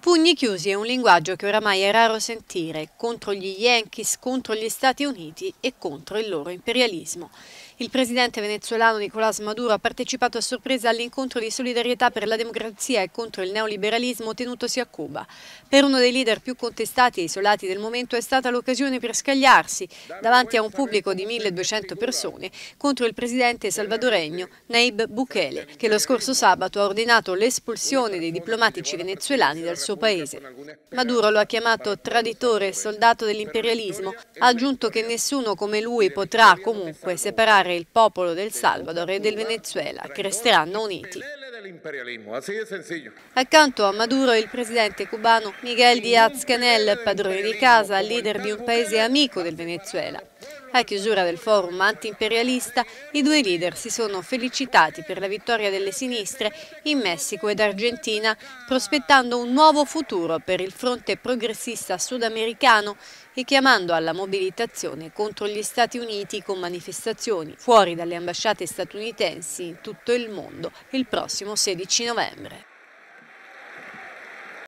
Pugni chiusi è un linguaggio che oramai è raro sentire, contro gli Yankees, contro gli Stati Uniti e contro il loro imperialismo. Il presidente venezuelano Nicolás Maduro ha partecipato a sorpresa all'incontro di solidarietà per la democrazia e contro il neoliberalismo tenutosi a Cuba. Per uno dei leader più contestati e isolati del momento è stata l'occasione per scagliarsi davanti a un pubblico di 1200 persone contro il presidente salvadoregno Naib Bukele, che lo scorso sabato ha ordinato l'espulsione dei diplomatici venezuelani dal suo suo paese. Maduro lo ha chiamato traditore e soldato dell'imperialismo, ha aggiunto che nessuno come lui potrà comunque separare il popolo del Salvador e del Venezuela, che resteranno uniti. Accanto a Maduro il presidente cubano Miguel Díaz-Canel, padrone di casa, leader di un paese amico del Venezuela. A chiusura del forum antiimperialista, i due leader si sono felicitati per la vittoria delle sinistre in Messico ed Argentina, prospettando un nuovo futuro per il fronte progressista sudamericano e chiamando alla mobilitazione contro gli Stati Uniti con manifestazioni fuori dalle ambasciate statunitensi in tutto il mondo il prossimo 16 novembre.